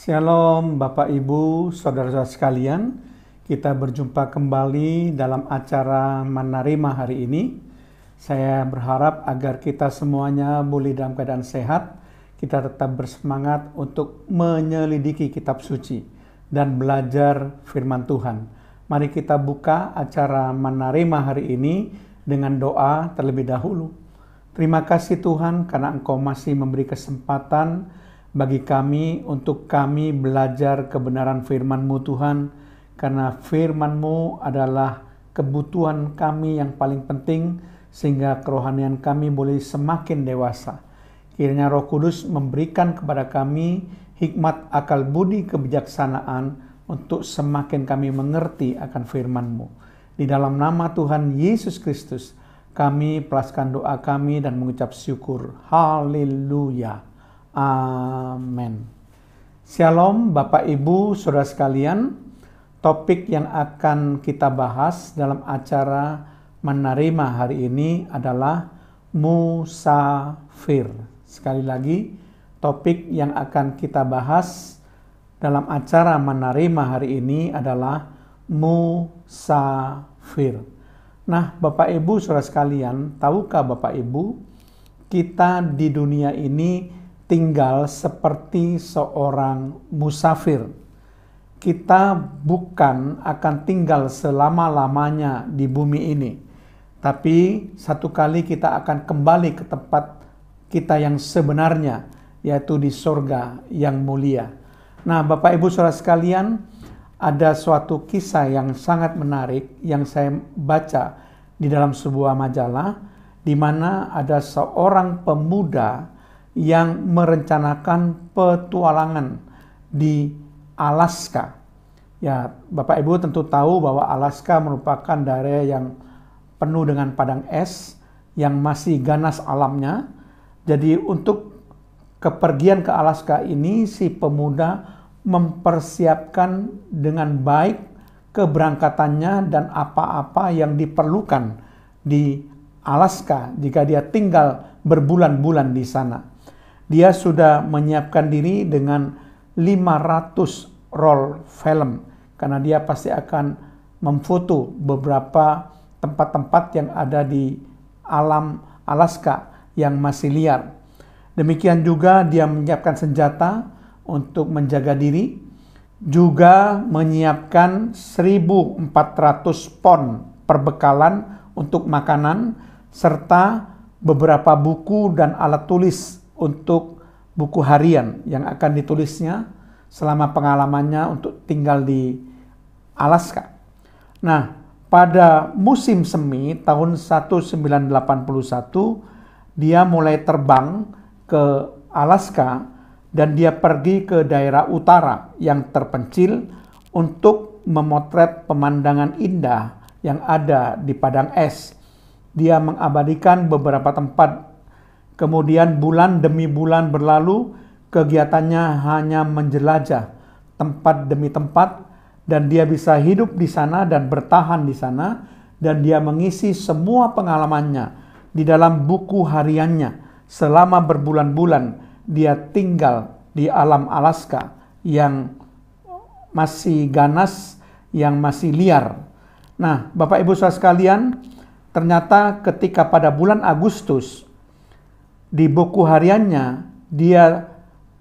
Shalom Bapak Ibu, Saudara-saudara sekalian. Kita berjumpa kembali dalam acara Manarima hari ini. Saya berharap agar kita semuanya boleh dalam keadaan sehat, kita tetap bersemangat untuk menyelidiki kitab suci dan belajar firman Tuhan. Mari kita buka acara Manarima hari ini dengan doa terlebih dahulu. Terima kasih Tuhan karena Engkau masih memberi kesempatan bagi kami untuk kami belajar kebenaran firman-Mu Tuhan karena firman-Mu adalah kebutuhan kami yang paling penting sehingga kerohanian kami boleh semakin dewasa. Kiranya Roh Kudus memberikan kepada kami hikmat akal budi kebijaksanaan untuk semakin kami mengerti akan firman-Mu. Di dalam nama Tuhan Yesus Kristus, kami pelaskan doa kami dan mengucap syukur. Haleluya. Amin. Shalom Bapak Ibu Saudara sekalian. Topik yang akan kita bahas dalam acara menerima hari ini adalah musafir. Sekali lagi, topik yang akan kita bahas dalam acara menerima hari ini adalah musafir. Nah, Bapak Ibu Saudara sekalian, tahukah Bapak Ibu kita di dunia ini tinggal seperti seorang musafir. Kita bukan akan tinggal selama-lamanya di bumi ini, tapi satu kali kita akan kembali ke tempat kita yang sebenarnya, yaitu di sorga yang mulia. Nah, Bapak Ibu Saudara sekalian, ada suatu kisah yang sangat menarik yang saya baca di dalam sebuah majalah, di mana ada seorang pemuda yang merencanakan petualangan di Alaska. Ya, Bapak Ibu tentu tahu bahwa Alaska merupakan daerah yang penuh dengan padang es yang masih ganas alamnya. Jadi untuk kepergian ke Alaska ini si pemuda mempersiapkan dengan baik keberangkatannya dan apa-apa yang diperlukan di Alaska jika dia tinggal berbulan-bulan di sana. Dia sudah menyiapkan diri dengan 500 roll film karena dia pasti akan memfoto beberapa tempat-tempat yang ada di alam Alaska yang masih liar. Demikian juga dia menyiapkan senjata untuk menjaga diri, juga menyiapkan 1.400 pon perbekalan untuk makanan serta beberapa buku dan alat tulis untuk buku harian yang akan ditulisnya selama pengalamannya untuk tinggal di Alaska. Nah, pada musim semi tahun 1981 dia mulai terbang ke Alaska dan dia pergi ke daerah utara yang terpencil untuk memotret pemandangan indah yang ada di padang es. Dia mengabadikan beberapa tempat Kemudian bulan demi bulan berlalu, kegiatannya hanya menjelajah tempat demi tempat dan dia bisa hidup di sana dan bertahan di sana dan dia mengisi semua pengalamannya di dalam buku hariannya selama berbulan-bulan dia tinggal di alam Alaska yang masih ganas, yang masih liar. Nah, Bapak Ibu Saudara sekalian, ternyata ketika pada bulan Agustus di buku hariannya dia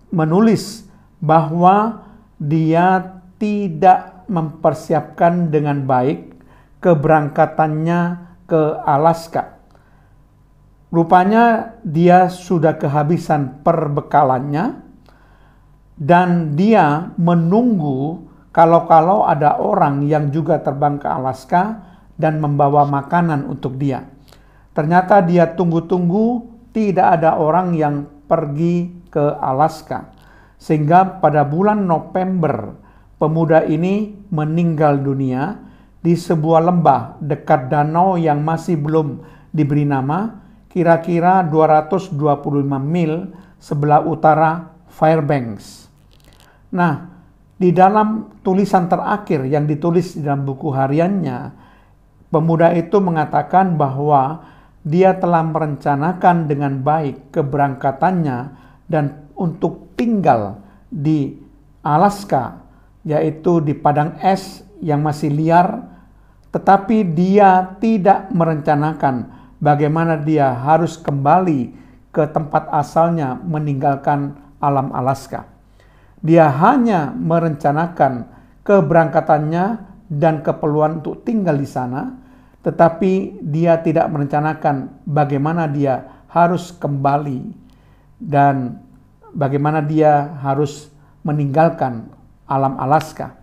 menulis bahwa dia tidak mempersiapkan dengan baik keberangkatannya ke Alaska. Rupanya dia sudah kehabisan perbekalannya dan dia menunggu kalau-kalau ada orang yang juga terbang ke Alaska dan membawa makanan untuk dia. Ternyata dia tunggu-tunggu tidak ada orang yang pergi ke Alaska. Sehingga pada bulan November, pemuda ini meninggal dunia di sebuah lembah dekat danau yang masih belum diberi nama, kira-kira 225 mil sebelah utara Fairbanks. Nah, di dalam tulisan terakhir yang ditulis di dalam buku hariannya, pemuda itu mengatakan bahwa dia telah merencanakan dengan baik keberangkatannya dan untuk tinggal di Alaska, yaitu di padang es yang masih liar, tetapi dia tidak merencanakan bagaimana dia harus kembali ke tempat asalnya meninggalkan alam Alaska. Dia hanya merencanakan keberangkatannya dan keperluan untuk tinggal di sana, tetapi dia tidak merencanakan bagaimana dia harus kembali dan bagaimana dia harus meninggalkan alam Alaska.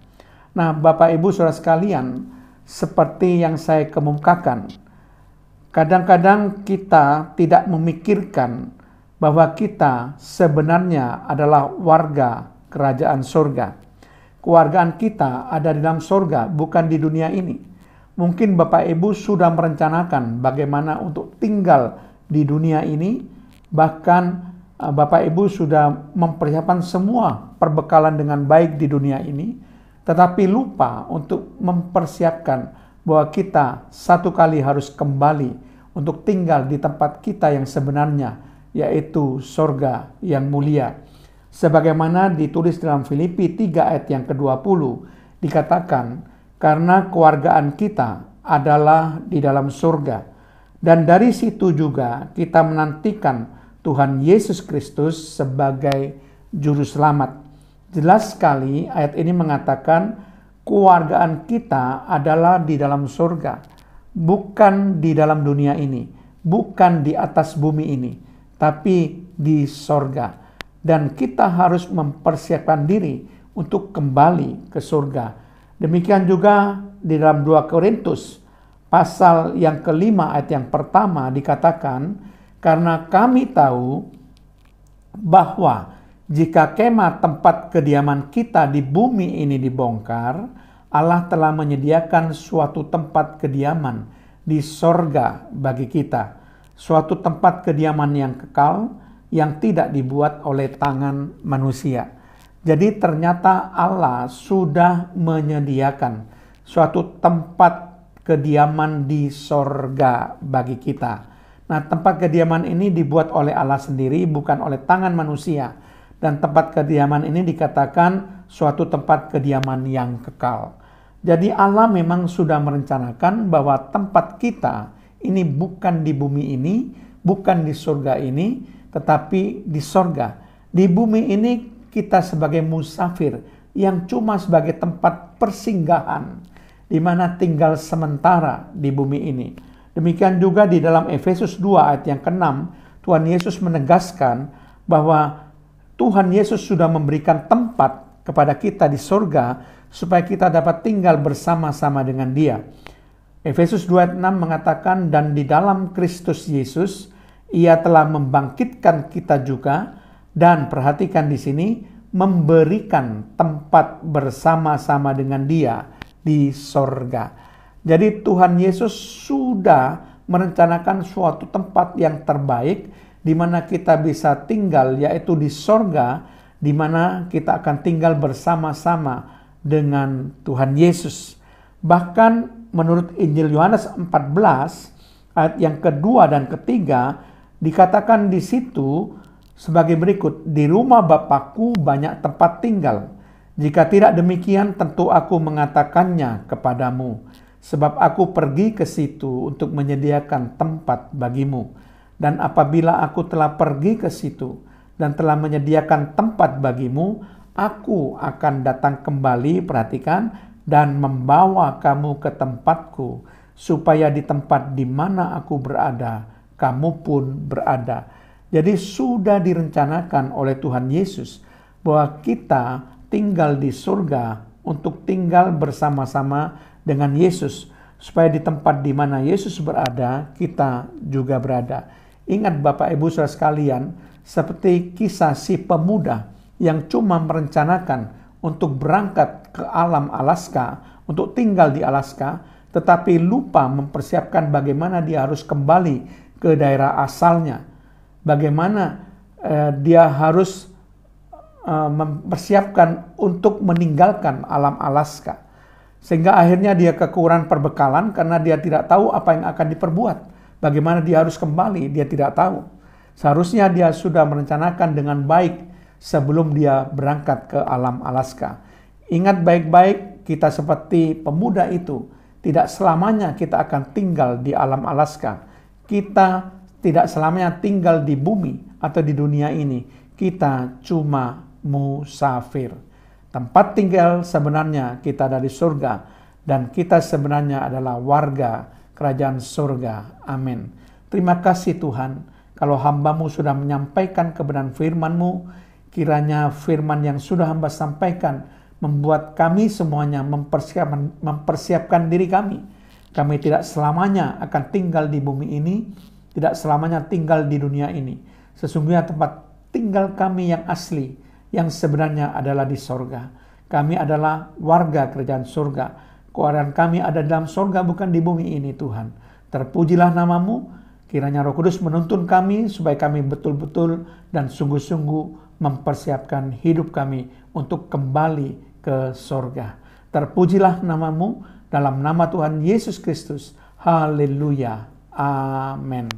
Nah, Bapak Ibu Saudara sekalian, seperti yang saya kemukakan, kadang-kadang kita tidak memikirkan bahwa kita sebenarnya adalah warga kerajaan surga. Kewargaan kita ada di dalam surga, bukan di dunia ini Mungkin Bapak Ibu sudah merencanakan bagaimana untuk tinggal di dunia ini, bahkan eh, Bapak Ibu sudah mempersiapkan semua perbekalan dengan baik di dunia ini, tetapi lupa untuk mempersiapkan bahwa kita satu kali harus kembali untuk tinggal di tempat kita yang sebenarnya, yaitu sorga yang mulia. Sebagaimana ditulis dalam Filipi 3 ayat yang ke-20, dikatakan, karena keluargaan kita adalah di dalam surga. Dan dari situ juga kita menantikan Tuhan Yesus Kristus sebagai juru selamat. Jelas sekali ayat ini mengatakan keluargaan kita adalah di dalam surga, bukan di dalam dunia ini, bukan di atas bumi ini, tapi di surga. Dan kita harus mempersiapkan diri untuk kembali ke surga Demikian juga di dalam 2 Korintus pasal yang kelima ayat yang pertama dikatakan, karena kami tahu bahwa jika kemah tempat kediaman kita di bumi ini dibongkar, Allah telah menyediakan suatu tempat kediaman di sorga bagi kita. Suatu tempat kediaman yang kekal, yang tidak dibuat oleh tangan manusia. Jadi ternyata Allah sudah menyediakan suatu tempat kediaman di sorga bagi kita. Nah tempat kediaman ini dibuat oleh Allah sendiri bukan oleh tangan manusia. Dan tempat kediaman ini dikatakan suatu tempat kediaman yang kekal. Jadi Allah memang sudah merencanakan bahwa tempat kita ini bukan di bumi ini, bukan di surga ini, tetapi di sorga. Di bumi ini kita sebagai musafir yang cuma sebagai tempat persinggahan di mana tinggal sementara di bumi ini. Demikian juga di dalam Efesus 2 ayat yang ke-6, Tuhan Yesus menegaskan bahwa Tuhan Yesus sudah memberikan tempat kepada kita di sorga supaya kita dapat tinggal bersama-sama dengan dia. Efesus 2 ayat 6 mengatakan, Dan di dalam Kristus Yesus, ia telah membangkitkan kita juga dan perhatikan di sini memberikan tempat bersama-sama dengan dia di sorga. Jadi Tuhan Yesus sudah merencanakan suatu tempat yang terbaik di mana kita bisa tinggal yaitu di sorga di mana kita akan tinggal bersama-sama dengan Tuhan Yesus. Bahkan menurut Injil Yohanes 14 ayat yang kedua dan ketiga dikatakan di situ sebagai berikut: Di rumah Bapakku banyak tempat tinggal. Jika tidak demikian, tentu aku mengatakannya kepadamu, sebab aku pergi ke situ untuk menyediakan tempat bagimu. Dan apabila aku telah pergi ke situ dan telah menyediakan tempat bagimu, aku akan datang kembali, perhatikan, dan membawa kamu ke tempatku, supaya di tempat di mana aku berada, kamu pun berada jadi sudah direncanakan oleh Tuhan Yesus bahwa kita tinggal di surga untuk tinggal bersama-sama dengan Yesus supaya di tempat di mana Yesus berada kita juga berada. Ingat Bapak Ibu Saudara sekalian, seperti kisah si pemuda yang cuma merencanakan untuk berangkat ke alam Alaska, untuk tinggal di Alaska, tetapi lupa mempersiapkan bagaimana dia harus kembali ke daerah asalnya bagaimana eh, dia harus eh, mempersiapkan untuk meninggalkan alam Alaska. Sehingga akhirnya dia kekurangan perbekalan karena dia tidak tahu apa yang akan diperbuat. Bagaimana dia harus kembali, dia tidak tahu. Seharusnya dia sudah merencanakan dengan baik sebelum dia berangkat ke alam Alaska. Ingat baik-baik kita seperti pemuda itu, tidak selamanya kita akan tinggal di alam Alaska. Kita tidak selamanya tinggal di bumi atau di dunia ini. Kita cuma musafir. Tempat tinggal sebenarnya kita dari surga dan kita sebenarnya adalah warga kerajaan surga. Amin. Terima kasih Tuhan kalau hambamu sudah menyampaikan kebenaran firmanmu, kiranya firman yang sudah hamba sampaikan membuat kami semuanya mempersiapkan, mempersiapkan diri kami. Kami tidak selamanya akan tinggal di bumi ini, tidak selamanya tinggal di dunia ini. Sesungguhnya tempat tinggal kami yang asli, yang sebenarnya adalah di sorga. Kami adalah warga kerajaan sorga. Keluaran kami ada dalam sorga bukan di bumi ini Tuhan. Terpujilah namamu, kiranya roh kudus menuntun kami supaya kami betul-betul dan sungguh-sungguh mempersiapkan hidup kami untuk kembali ke sorga. Terpujilah namamu dalam nama Tuhan Yesus Kristus. Haleluya. Amen.